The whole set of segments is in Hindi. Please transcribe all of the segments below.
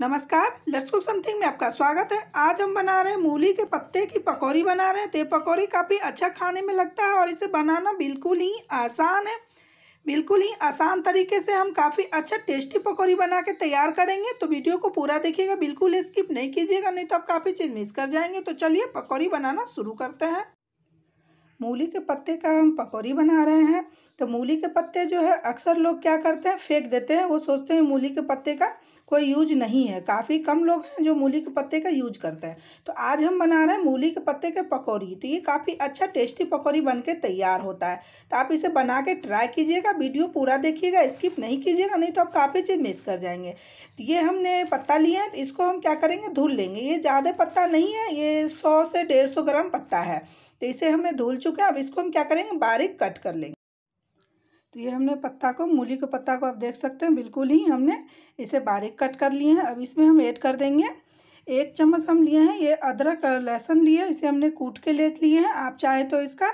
नमस्कार लेट्स कुक समथिंग में आपका स्वागत है आज हम बना रहे हैं मूली के पत्ते की पकौड़ी बना रहे हैं तो ये पकौड़ी काफ़ी अच्छा खाने में लगता है और इसे बनाना बिल्कुल ही आसान है बिल्कुल ही आसान तरीके से हम काफ़ी अच्छा टेस्टी पकौड़ी बना के तैयार करेंगे तो वीडियो को पूरा देखिएगा बिल्कुल स्किप नहीं कीजिएगा नहीं तो आप काफ़ी चीज़ मिस कर जाएंगे तो चलिए पकौड़ी बनाना शुरू करते हैं मूली के पत्ते का हम पकौड़ी बना रहे हैं तो मूली के पत्ते जो है अक्सर लोग क्या करते हैं फेंक देते हैं वो सोचते हैं मूली के पत्ते का कोई यूज नहीं है काफ़ी कम लोग हैं जो मूली के पत्ते का यूज करते हैं तो आज हम बना रहे हैं मूली के पत्ते के पकौड़ी तो ये काफ़ी अच्छा टेस्टी पकौड़ी बन के तैयार होता है तो आप इसे बना के ट्राई कीजिएगा वीडियो पूरा देखिएगा स्किप नहीं कीजिएगा नहीं तो आप काफ़ी चीज़ मिस कर जाएंगे ये हमने पत्ता लिया है तो इसको हम क्या करेंगे धुल लेंगे ये ज़्यादा पत्ता नहीं है ये सौ से डेढ़ ग्राम पत्ता है तो इसे हमने धुल चुके हैं अब इसको हम क्या करेंगे बारीक कट कर लेंगे तो ये हमने पत्ता को मूली के पत्ता को आप देख सकते हैं बिल्कुल ही हमने इसे बारीक कट कर लिए हैं अब इसमें हम ऐड कर देंगे एक चम्मच हम लिए हैं ये अदरक लहसुन लिए इसे हमने कूट के ले लिए हैं आप चाहे तो इसका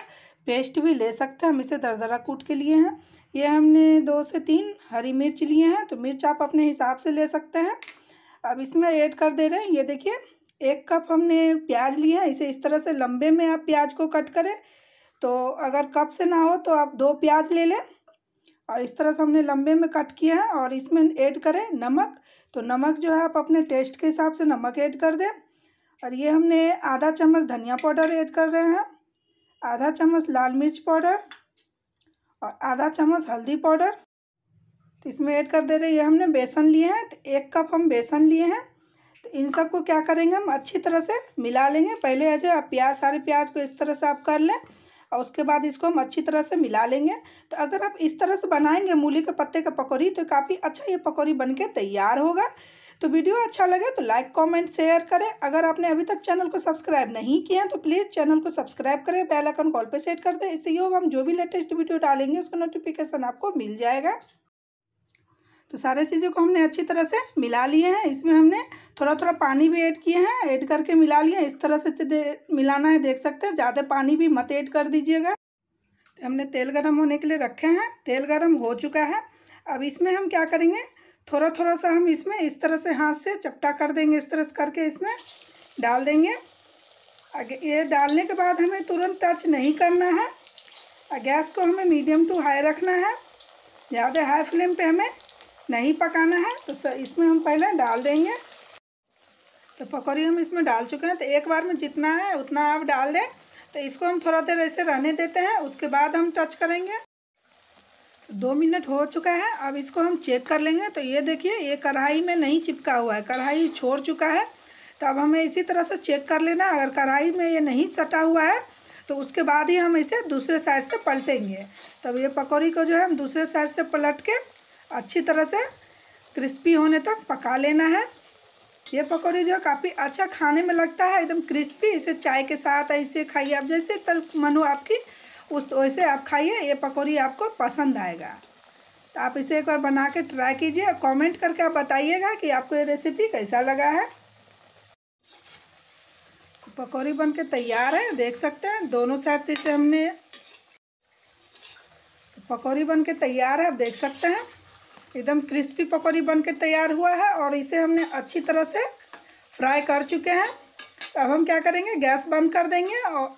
पेस्ट भी ले सकते हैं हम इसे दरदरा कूट के लिए हैं ये हमने दो से तीन हरी मिर्च लिए हैं तो मिर्च आप अपने हिसाब से ले सकते हैं अब इसमें ऐड कर दे रहे हैं ये देखिए एक कप हमने प्याज लिए हैं इसे इस तरह से लंबे में आप प्याज को कट करें तो अगर कप से ना हो तो आप दो प्याज ले लें और इस तरह से हमने लंबे में कट किया है और इसमें ऐड करें नमक तो नमक जो है आप अपने टेस्ट के हिसाब से नमक ऐड कर दें और ये हमने आधा चम्मच धनिया पाउडर ऐड कर रहे हैं आधा चम्मच लाल मिर्च पाउडर और आधा चम्मच हल्दी पाउडर तो इसमें ऐड कर दे रहे ये हमने बेसन लिए हैं तो एक कप हम बेसन लिए हैं तो इन सब को क्या करेंगे हम अच्छी तरह से मिला लेंगे पहले जो आप प्याज सारे प्याज को इस तरह से आप कर लें और उसके बाद इसको हम अच्छी तरह से मिला लेंगे तो अगर आप इस तरह से बनाएंगे मूली के पत्ते का पकौड़ी तो काफ़ी अच्छा ये पकौड़ी बन तैयार होगा तो वीडियो अच्छा लगे तो लाइक कमेंट शेयर करें अगर आपने अभी तक चैनल को सब्सक्राइब नहीं किया तो प्लीज़ चैनल को सब्सक्राइब करें बेल आइकन कॉल पे सेट कर दें इससे ये होगा हम जो भी लेटेस्ट वीडियो डालेंगे उसका नोटिफिकेशन आपको मिल जाएगा तो सारे चीज़ों को हमने अच्छी तरह से मिला लिए हैं इसमें हमने थोड़ा थोड़ा पानी भी ऐड किए हैं ऐड करके मिला लिए इस तरह से मिलाना है देख सकते हैं ज़्यादा पानी भी मत ऐड कर दीजिएगा तो हमने तेल गर्म होने के लिए रखे हैं तेल गर्म हो चुका है अब इसमें हम क्या करेंगे थोड़ा थोड़ा सा हम इसमें इस तरह से हाथ से चपटा कर देंगे इस तरह से करके इसमें डाल देंगे आगे ये डालने के बाद हमें तुरंत टच नहीं करना है गैस को हमें मीडियम टू हाई रखना है ज़्यादा हाई फ्लेम पे हमें नहीं पकाना है तो इसमें हम पहले डाल देंगे तो पकौड़ी हम इसमें डाल चुके हैं तो एक बार में जितना है उतना आप डाल दें तो इसको हम थोड़ा देर ऐसे रहने देते हैं उसके बाद हम टच करेंगे तो दो मिनट हो चुका है अब इसको हम चेक कर लेंगे तो ये देखिए ये कढ़ाई में नहीं चिपका हुआ है कढ़ाई छोड़ चुका है तो अब हमें इसी तरह से चेक कर लेना अगर कढ़ाई में ये नहीं सटा हुआ है तो उसके बाद ही हम इसे दूसरे साइड से पलटेंगे तब ये पकौड़ी को जो है हम दूसरे साइड से पलट के अच्छी तरह से क्रिस्पी होने तक पका लेना है ये पकौड़ी जो है काफ़ी अच्छा खाने में लगता है एकदम क्रिस्पी इसे चाय के साथ ऐसे खाइए आप जैसे तर मनो आपकी उस वैसे आप खाइए ये पकौड़ी आपको पसंद आएगा तो आप इसे एक बार बना के ट्राई कीजिए और कॉमेंट करके आप बताइएगा कि आपको ये रेसिपी कैसा लगा है पकौड़ी बन के तैयार है देख सकते हैं दोनों साइड से इसे हमने पकौड़ी बन के तैयार है आप देख सकते हैं एकदम क्रिस्पी पकौड़ी बन के तैयार हुआ है और इसे हमने अच्छी तरह से फ्राई कर चुके हैं अब हम क्या करेंगे गैस बंद कर देंगे और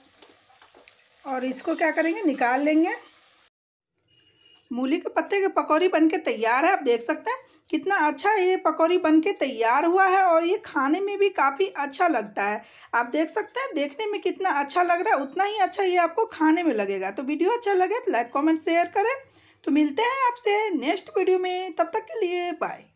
और इसको क्या करेंगे निकाल लेंगे मूली के पत्ते के पकौड़ी बनके तैयार है आप देख सकते हैं कितना अच्छा ये पकौड़ी बनके तैयार हुआ है और ये खाने में भी काफ़ी अच्छा लगता है आप देख सकते हैं देखने में कितना अच्छा लग रहा है उतना ही अच्छा ये आपको खाने में लगेगा तो वीडियो अच्छा लगे तो लाइक कॉमेंट शेयर करें तो मिलते हैं आपसे नेक्स्ट वीडियो में तब तक के लिए बाय